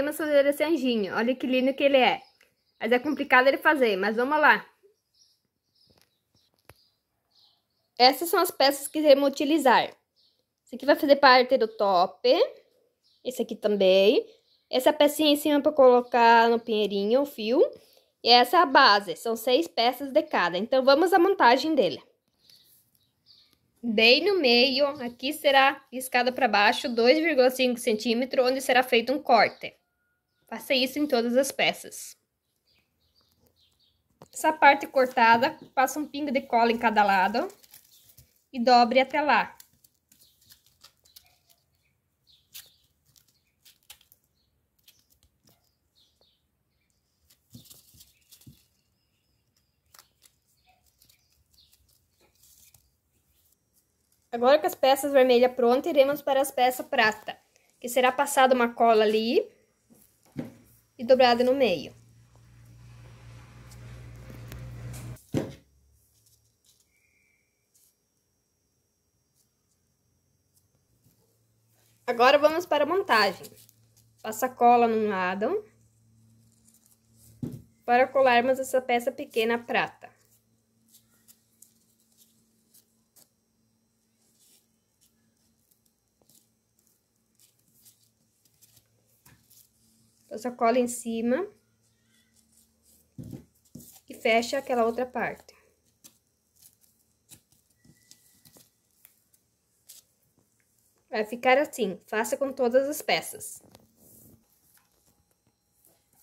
Queremos fazer esse anjinho. Olha que lindo que ele é. Mas é complicado ele fazer, mas vamos lá. Essas são as peças que iremos utilizar. Esse aqui vai fazer parte do top. Esse aqui também. Essa pecinha em cima para colocar no pinheirinho, o fio. E essa é a base, são seis peças de cada. Então, vamos à montagem dele. Bem no meio, aqui será riscada para baixo 2,5 centímetros, onde será feito um corte. Passei isso em todas as peças. Essa parte cortada, passa um pingo de cola em cada lado e dobre até lá. Agora com as peças vermelhas prontas, iremos para as peças prata, que será passada uma cola ali e dobrada no meio. Agora vamos para a montagem. Passa cola num lado para colarmos essa peça pequena prata. Eu só colo em cima. E fecha aquela outra parte. Vai ficar assim, faça com todas as peças.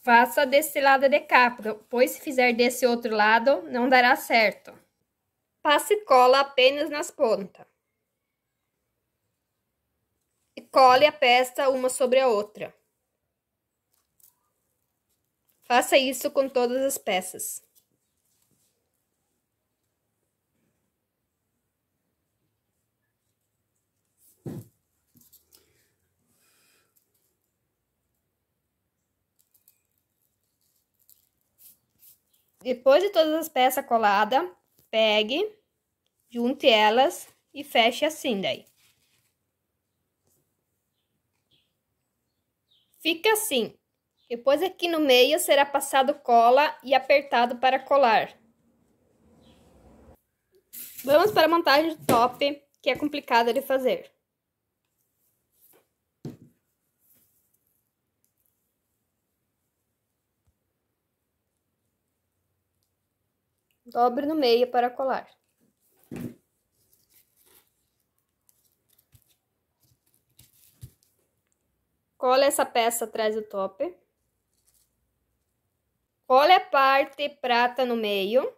Faça desse lado de cá, pois se fizer desse outro lado, não dará certo. Passe cola apenas nas pontas. E cole a peça uma sobre a outra. Faça isso com todas as peças. Depois de todas as peças coladas, pegue, junte elas e feche assim daí. Fica assim. Depois, aqui no meio, será passado cola e apertado para colar. Vamos para a montagem do top, que é complicada de fazer. Dobre no meio para colar. Cola essa peça atrás do top. Olha a parte prata no meio.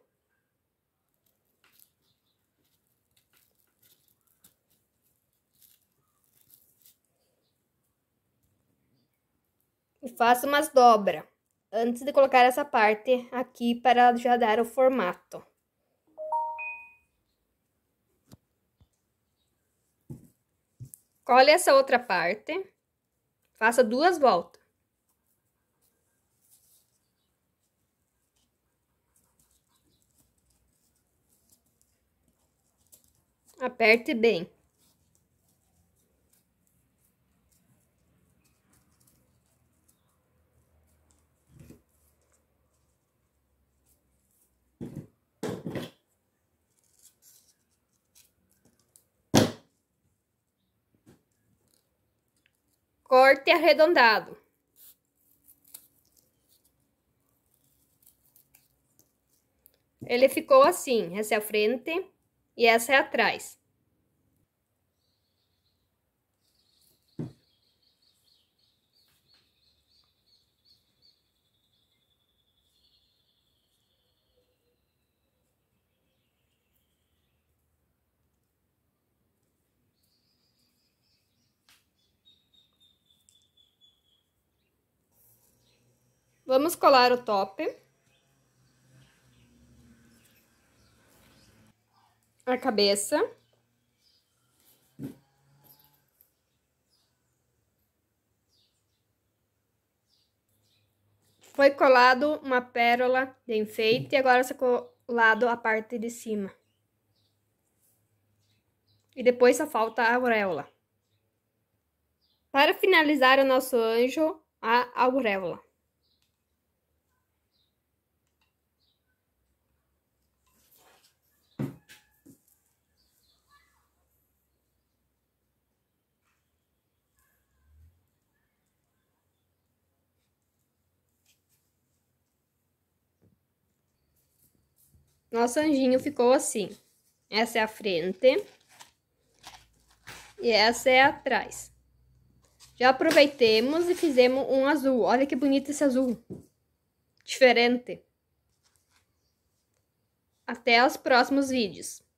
E faço umas dobras. Antes de colocar essa parte aqui para já dar o formato. Colhe essa outra parte. Faça duas voltas. aperte bem. Corte arredondado. Ele ficou assim, essa é a frente e essa é atrás. Vamos colar o top. A cabeça. Foi colado uma pérola de enfeite e agora foi colado a parte de cima. E depois só falta a auréola. Para finalizar o nosso anjo, a auréola. Nosso anjinho ficou assim. Essa é a frente. E essa é atrás. Já aproveitemos e fizemos um azul. Olha que bonito esse azul. Diferente. Até os próximos vídeos.